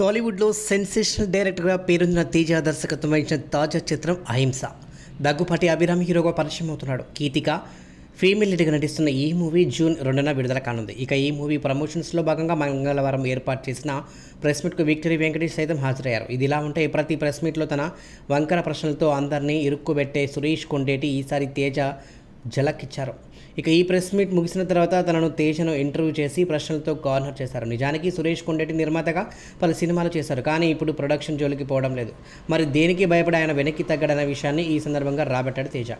టాలీవుడ్లో సెన్సేషనల్ డైరెక్టర్గా పేరొందిన తేజ దర్శకత్వం వహించిన తాజా చిత్రం అహింస దగ్గుపాటి అభిరామి హీరోగా పరిచయం అవుతున్నాడు కీతిక ఫీమేల్ లీడ్గా నటిస్తున్న ఈ మూవీ జూన్ రెండున విడుదల కానుంది ఇక ఈ మూవీ ప్రమోషన్స్లో భాగంగా మంగళవారం ఏర్పాటు చేసిన ప్రెస్ మీట్కు విక్టరీ వెంకటేష్ సైతం హాజరయ్యారు ఇదిలా ఉంటే ప్రతి ప్రెస్ మీట్లో తన వంకర ప్రశ్నలతో అందరినీ ఇరుక్కుబెట్టే సురేష్ కొండేటి ఈసారి తేజ జలక్ ఇచ్చారు ఇక ఈ ప్రెస్ మీట్ ముగిసిన తర్వాత తనను తేజను ఇంటర్వ్యూ చేసి ప్రశ్నలతో కార్నర్ చేశారు నిజానికి సురేష్ కొండటి నిర్మాతగా పలు సినిమాలు చేశారు కానీ ఇప్పుడు ప్రొడక్షన్ జోలికి పోవడం లేదు మరి దేనికి భయపడి ఆయన వెనక్కి తగ్గడన్న విషయాన్ని ఈ సందర్భంగా రాబట్టాడు తేజ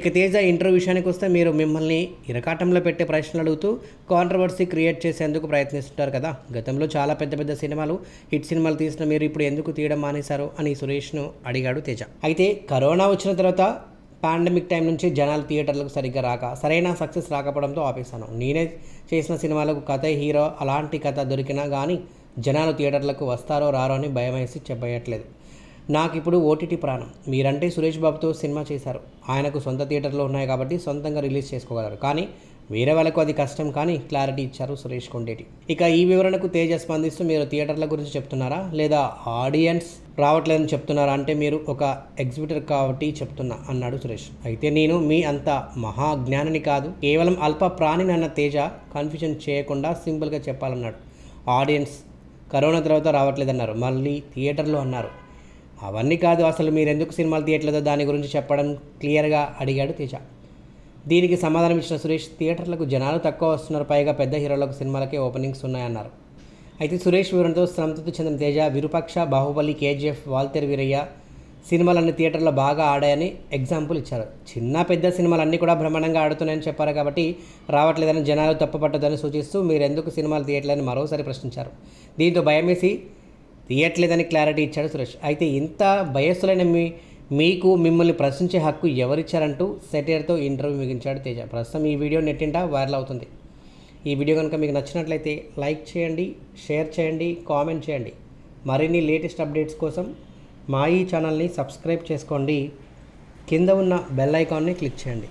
ఇక తేజ ఇంటర్వ్యూ విషయానికి వస్తే మీరు మిమ్మల్ని ఇరకాటంలో పెట్టే ప్రశ్నలు అడుగుతూ కాంట్రవర్సీ క్రియేట్ చేసేందుకు ప్రయత్నిస్తుంటారు కదా గతంలో చాలా పెద్ద పెద్ద సినిమాలు హిట్ సినిమాలు తీసిన మీరు ఇప్పుడు ఎందుకు తీయడం మానేశారు అని సురేష్ను అడిగాడు తేజ అయితే కరోనా వచ్చిన తర్వాత పాండమిక్ టైం నుంచి జనాలు థియేటర్లకు సరిగ్గా రాక సరైన సక్సెస్ రాకపోవడంతో ఆపేశాను నేనే చేసిన సినిమాలకు కథ హీరో అలాంటి కథ దొరికినా కానీ జనాలు థియేటర్లకు వస్తారో రారో అని భయం వేసి చెప్పేయట్లేదు నాకు ఇప్పుడు ఓటీటీ ప్రాణం మీరంటే సురేష్ బాబుతో సినిమా చేశారు ఆయనకు సొంత థియేటర్లు ఉన్నాయి కాబట్టి సొంతంగా రిలీజ్ చేసుకోగలరు కానీ వేరే వాళ్ళకు అది కష్టం కానీ క్లారిటీ ఇచ్చారు సురేష్ కొండేటి ఇక ఈ వివరణకు తేజ స్పందిస్తూ మీరు థియేటర్ల గురించి చెప్తున్నారా లేదా ఆడియన్స్ రావట్లేదని చెప్తున్నారా అంటే మీరు ఒక ఎగ్జిబిటర్ కాబట్టి చెప్తున్నా అన్నాడు సురేష్ అయితే నేను మీ అంత మహా జ్ఞానిని కాదు కేవలం అల్ప అన్న తేజ కన్ఫ్యూజన్ చేయకుండా సింపుల్గా చెప్పాలన్నాడు ఆడియన్స్ కరోనా తర్వాత రావట్లేదన్నారు మళ్ళీ థియేటర్లు అన్నారు అవన్నీ కాదు అసలు మీరు ఎందుకు సినిమాలు తీయట్లేదో దాని గురించి చెప్పడం క్లియర్గా అడిగాడు తేజ దీనికి సమాధానం ఇచ్చిన సురేష్ థియేటర్లకు జనాలు తక్కువ వస్తున్నారు పైగా పెద్ద హీరోలకు సినిమాలకే ఓపెనింగ్స్ ఉన్నాయన్నారు అయితే సురేష్ వివరణతో సంతృప్తి చెందిన తేజ విరుపక్ష బాహుబలి కేజీఎఫ్ వాల్తేర్ వీరయ్య సినిమాలన్నీ థియేటర్లో బాగా ఆడాయని ఎగ్జాంపుల్ ఇచ్చారు చిన్న పెద్ద సినిమాలన్నీ కూడా బ్రహ్మాండంగా ఆడుతున్నాయని చెప్పారు కాబట్టి రావట్లేదని జనాలు తప్పపట్టదని సూచిస్తూ మీరెందుకు సినిమాలు తీయట్లేదని మరోసారి ప్రశ్నించారు దీంతో భయం వేసి తీయట్లేదని క్లారిటీ ఇచ్చాడు సురేష్ అయితే ఇంత భయస్సులైన మీ మీకు మిమ్మల్ని ప్రశ్నించే హక్కు ఎవరిచ్చారంటూ సెటీర్తో ఇంటర్వ్యూ ముగించాడు తేజ ప్రస్తుతం ఈ వీడియో నెట్టింటా వైరల్ అవుతుంది ఈ వీడియో కనుక మీకు నచ్చినట్లయితే లైక్ చేయండి షేర్ చేయండి కామెంట్ చేయండి మరిన్ని లేటెస్ట్ అప్డేట్స్ కోసం మా ఈ ఛానల్ని సబ్స్క్రైబ్ చేసుకోండి కింద ఉన్న బెల్ ఐకాన్ని క్లిక్ చేయండి